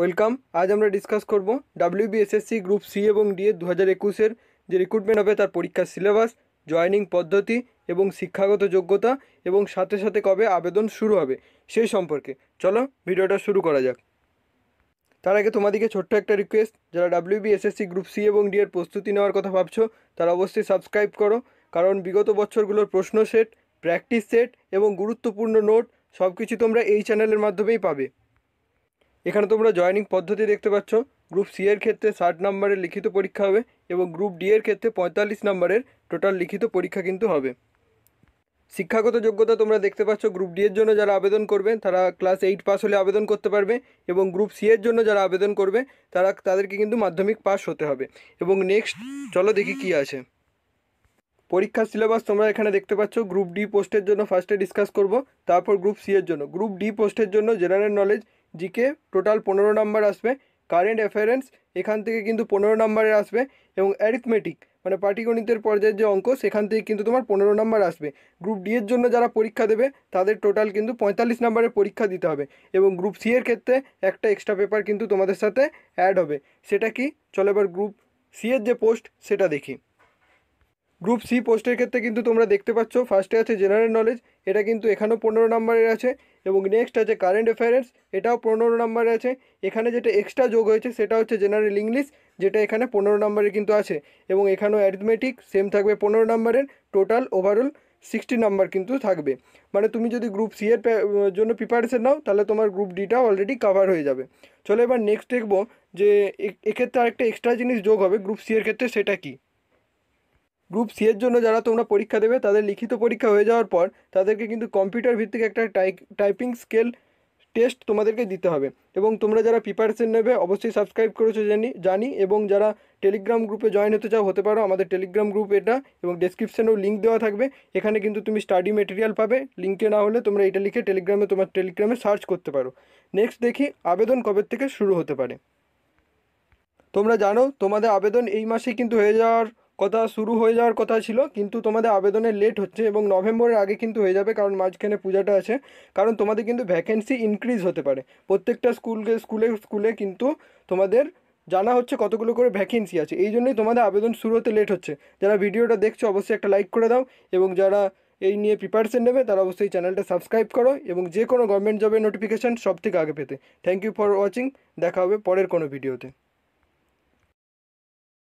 welcome আজ আমরা discuss করব বিএসএসসি গ্রুপ সি এবং ডি এর দু হাজার একুশের যে রিক্রুটমেন্ট হবে তার পরীক্ষার সিলেবাস জয়নিং পদ্ধতি এবং শিক্ষাগত যোগ্যতা এবং সাথে সাথে কবে আবেদন শুরু হবে সেই সম্পর্কে চলো ভিডিওটা শুরু করা যাক তার আগে তোমাদেরকে ছোট্ট একটা রিকোয়েস্ট যারা বিএসএসসি গ্রুপ সি এবং ডি এর প্রস্তুতি নেওয়ার কথা ভাবছো তারা অবশ্যই সাবস্ক্রাইব করো কারণ বিগত বছরগুলোর প্রশ্ন সেট প্র্যাকটিস সেট এবং গুরুত্বপূর্ণ নোট সব কিছু তোমরা এই চ্যানেলের মাধ্যমেই পাবে এখানে তোমরা জয়নিং পদ্ধতি দেখতে পাচ্ছ গ্রুপ সি এর ক্ষেত্রে ষাট নম্বরের লিখিত পরীক্ষা হবে এবং গ্রুপ ডি এর ক্ষেত্রে পঁয়তাল্লিশ নম্বরের টোটাল লিখিত পরীক্ষা কিন্তু হবে শিক্ষাগত যোগ্যতা তোমরা দেখতে পাচ্ছ গ্রুপ ডি এর জন্য যারা আবেদন করবে তারা ক্লাস এইট পাস হলে আবেদন করতে পারবে এবং গ্রুপ সি এর জন্য যারা আবেদন করবে তারা তাদেরকে কিন্তু মাধ্যমিক পাস হতে হবে এবং নেক্সট চলো দেখি কি আছে পরীক্ষার সিলেবাস তোমরা এখানে দেখতে পাচ্ছ গ্রুপ ডি পোস্টের জন্য ফার্স্টে ডিসকাস করব তারপর গ্রুপ সি এর জন্য গ্রুপ ডি পোস্টের জন্য জেনারেল নলেজ জিকে টোটাল পনেরো নাম্বার আসবে কারেন্ট অ্যাফেয়ারেন্স এখান থেকে কিন্তু পনেরো নাম্বারের আসবে এবং অ্যারিথমেটিক মানে পাটিগণিতের পর্যায়ের যে অঙ্ক সেখান থেকে কিন্তু তোমার পনেরো নাম্বার আসবে গ্রুপ ডি এর জন্য যারা পরীক্ষা দেবে তাদের টোটাল কিন্তু পঁয়তাল্লিশ নাম্বারের পরীক্ষা দিতে হবে এবং গ্রুপ সি এর ক্ষেত্রে একটা এক্সট্রা পেপার কিন্তু তোমাদের সাথে অ্যাড হবে সেটা কি চলো এবার গ্রুপ সি এর যে পোস্ট সেটা দেখি গ্রুপ সি পোস্টের ক্ষেত্রে কিন্তু তোমরা দেখতে পাচ্ছ ফার্স্টে আছে জেনারেল নলেজ এটা কিন্তু এখানেও পনেরো নাম্বারের আছে এবং নেক্সট আছে কারেন্ট অ্যাফেয়ার্স এটাও পনেরো নম্বরে আছে এখানে যেটা এক্সট্রা যোগ হয়েছে সেটা হচ্ছে জেনারেল ইংলিশ যেটা এখানে পনেরো নম্বরে কিন্তু আছে এবং এখানেও অ্যারিথমেটিক সেম থাকবে পনেরো নম্বরের টোটাল ওভারঅল সিক্সটি নাম্বার কিন্তু থাকবে মানে তুমি যদি গ্রুপ সি এর জন্য প্রিপারেশান নাও তাহলে তোমার গ্রুপ ডিটা অলরেডি কাভার হয়ে যাবে চলো এবার নেক্সট দেখবো যে এক্ষেত্রে আরেকটা এক্সট্রা জিনিস যোগ হবে গ্রুপ সি এর ক্ষেত্রে সেটা কী গ্রুপ সি এর জন্য যারা তোমরা পরীক্ষা দেবে তাদের লিখিত পরীক্ষা হয়ে যাওয়ার পর তাদেরকে কিন্তু কম্পিউটার ভিত্তিক একটা টাইপিং স্কেল টেস্ট তোমাদেরকে দিতে হবে এবং তোমরা যারা প্রিপারেশন নেবে অবশ্যই সাবস্ক্রাইব করেছো জানি জানি এবং যারা টেলিগ্রাম গ্রুপে জয়েন হতে চাও হতে পারো আমাদের টেলিগ্রাম গ্রুপ এটা এবং ডেসক্রিপশানেও লিঙ্ক দেওয়া থাকবে এখানে কিন্তু তুমি স্টাডি মেটেরিয়াল পাবে লিঙ্কে না হলে তোমরা এটা লিখে টেলিগ্রামে তোমার টেলিগ্রামে সার্চ করতে পারো নেক্সট দেখি আবেদন কবে থেকে শুরু হতে পারে তোমরা জানো তোমাদের আবেদন এই মাসেই কিন্তু হয়ে যাওয়ার কথা শুরু হয়ে যাওয়ার কথা ছিল কিন্তু তোমাদের আবেদনে লেট হচ্ছে এবং নভেম্বরের আগে কিন্তু হয়ে যাবে কারণ মাঝখানে পূজাটা আছে কারণ তোমাদের কিন্তু ভ্যাকেন্সি ইনক্রিজ হতে পারে প্রত্যেকটা স্কুলকে স্কুলে স্কুলে কিন্তু তোমাদের জানা হচ্ছে কতগুলো করে ভ্যাকেন্সি আছে এই জন্যই তোমাদের আবেদন শুরু হতে লেট হচ্ছে যারা ভিডিওটা দেখছো অবশ্যই একটা লাইক করে দাও এবং যারা এই নিয়ে প্রিপারেশন নেবে তারা অবশ্যই চ্যানেলটা সাবস্ক্রাইব করো এবং যে কোনো গভর্নমেন্ট জবের নোটিফিকেশান সব থেকে আগে পেতে থ্যাংক ইউ ফর ওয়াচিং দেখা হবে পরের কোনো ভিডিওতে